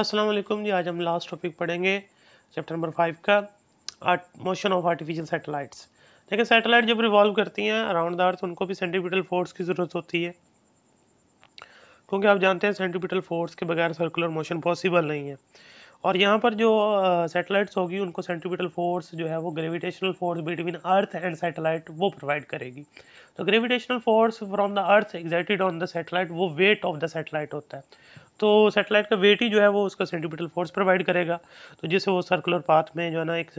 अस्सलाम वालेकुम जी आज हम लास्ट टॉपिक पढ़ेंगे चैप्टर नंबर फाइव का art motion of artificial satellites देखिए सैटेलाइट जब रिवॉल्व करती हैं अराउंड द अर्थ उनको भी सेंटीपिटल फोर्स की ज़रूरत होती है क्योंकि आप जानते हैं सेंटीपिटल फोर्स के बगैर सर्कुलर मोशन पॉसिबल नहीं है और यहाँ पर जो सैटेलाइट्स uh, होगी उनको सेंट्रीपिटल फोर्स जो है वो gravitational force between earth and satellite वो प्रोवाइड करेगी तो gravitational force from the earth excited on the satellite वो वेट ऑफ द सैटेलाइट होता है तो सेटेलाइट का वेट ही जो है वो उसका सेंटिपिटल फोर्स प्रोवाइड करेगा तो जिससे वो सर्कुलर पाथ में जो है ना एक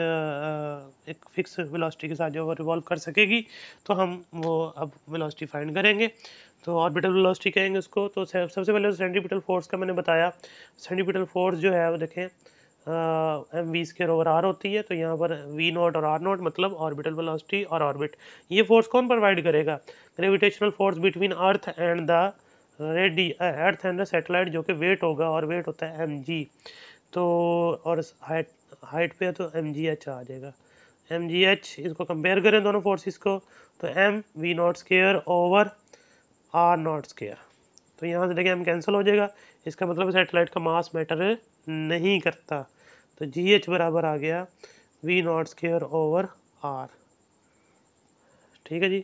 एक फिक्स वेलोसिटी के साथ जो है रिवॉल्व कर सकेगी तो हम वो अब वेलोसिटी फाइंड करेंगे तो ऑर्बिटल वेलोसिटी कहेंगे उसको तो सबसे पहले सेंटिपिटल तो फोर्स का मैंने बताया सेंटिपिटल फोर्स जो है वो देखें M V square over R होती है तो यहाँ पर वी नॉट और आर नॉट मतलब ऑर्बिटल वेलोसिटी और ऑर्बिट ये फोर्स कौन प्रोवाइड करेगा gravitational force between earth and the ready earth and satellite जो कि वेट होगा और वेट होता है एम जी तो और हाइट हाइट पे है तो एम जी एच आ जाएगा एम जी एच इसको कंपेयर करें दोनों फोर्सेस को तो M V not square over R not square तो यहाँ से देखिए एम कैंसिल हो जाएगा इसका मतलब सेटेलाइट का मास मैटर नहीं करता तो जी एच बराबर आ गया V not square over R ठीक है जी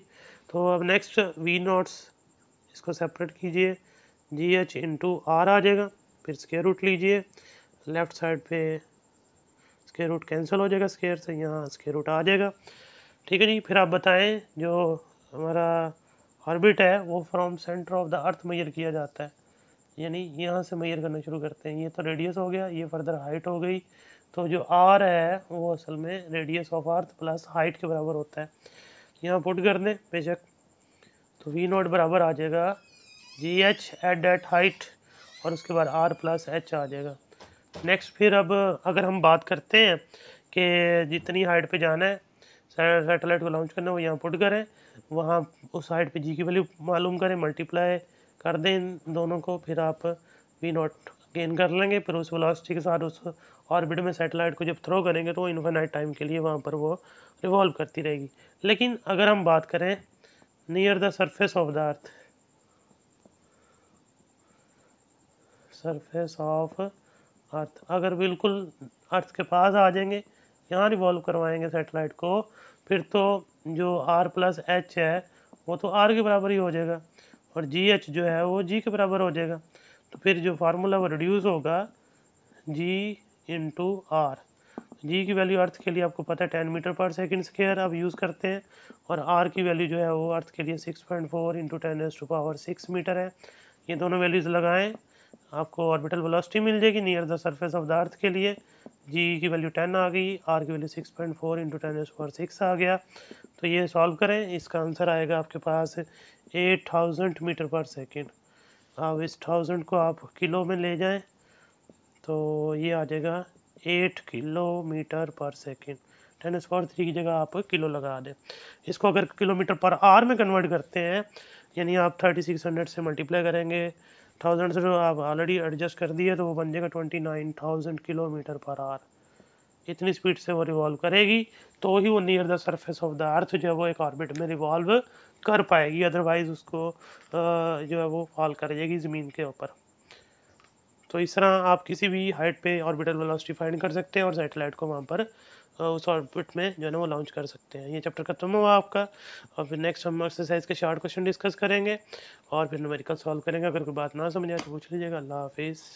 तो अब नेक्स्ट वी नॉट्स इसको सेपरेट कीजिए जी एच इंटू आर आ जाएगा फिर स्केयर रूट लीजिए लेफ़्ट साइड पे स्केयर रूट कैंसिल हो जाएगा स्केयर से यहाँ स्केयर रूट आ जाएगा ठीक है जी फिर आप बताएं जो हमारा ऑर्बिट है वो from centre of the earth मैयर किया जाता है यानी यहाँ से मैयर करना शुरू करते हैं ये तो रेडियस हो गया ये फर्दर हाइट हो गई तो जो आर है वो असल में radius of earth plus height के बराबर होता है यहाँ पुट कर दें बेशक तो वी नोट बराबर आ जाएगा G H at that height और उसके बाद आर प्लस एच आ जाएगा नेक्स्ट फिर अब अगर हम बात करते हैं कि जितनी हाइट पे जाना है सैटेलाइट को लॉन्च करना है वो यहाँ पुट करें वहाँ उस हाइट पे जी की वैल्यू मालूम करें मल्टीप्लाई कर दें इन दोनों को फिर आप वी नॉट गेन कर लेंगे फिर उस वेलोसिटी के साथ उस ऑर्बिट में सैटेलाइट को जब थ्रो करेंगे तो वो इन्फानाइट टाइम के लिए वहाँ पर वो रिवॉल्व करती रहेगी लेकिन अगर हम बात करें near the surface of the earth surface of earth अगर बिल्कुल अर्थ के पास आ जाएंगे यहाँ रिवॉल्व करवाएंगे सेटेलाइट को फिर तो जो आर प्लस एच है वो तो आर के बराबर ही हो जाएगा और जी एच जो है वो जी के बराबर हो जाएगा तो फिर जो फार्मूला वो रिड्यूस होगा जी इंटू आर जी की वैल्यू अर्थ के लिए आपको पता है ten metre per second square आप यूज़ करते हैं और आर की वैल्यू जो है वो अर्थ के लिए six point four into ten is to power six metre है ये दोनों वैल्यूज़ लगाएं आपको ऑर्बिटल वेलोसिटी मिल जाएगी near the surface of the earth के लिए जी की वैल्यू टेन आ गई आर की value six point four into ten is power six आ गया तो ये सॉल्व करें इसका आंसर आएगा आपके पास eight thousand metre per second अब इस थाउजेंड को आप किलो में ले जाएँ तो ये आ जाएगा eight kilometre per second ten square three की जगह आप किलो लगा दें इसको अगर किलोमीटर पर आर में कन्वर्ट करते हैं यानी आप थर्टी सिक्स हंड्रेड से मल्टीप्लाई करेंगे थाउजेंड से जो आप ऑलरेडी एडजस्ट कर दिए तो वो बन जाएगा twenty nine thousand kilometre per hour इतनी स्पीड से वो रिवॉल्व करेगी तो ही वो near the surface of the earth जो है वो एक ऑर्बिट में रिवॉल्व कर पाएगी अदरवाइज़ उसको जो है वो फॉल कर जाएगी ज़मीन के ऊपर तो इस तरह आप किसी भी हाइट पे ऑर्बिटल वेलोसिटी फाइंड कर सकते हैं और सैटेलाइट को वहाँ पर उस ऑर्बिट में जो है ना वो लॉन्च कर सकते हैं ये चैप्टर खत्म हुआ आपका और फिर नेक्स्ट हम एक्सरसाइज के शार्ट क्वेश्चन डिस्कस करेंगे और फिर नोमेरिकल सॉल्व करेंगे अगर कोई बात ना समझ आए तो पूछ लीजिएगा अल्लाह हाफिज़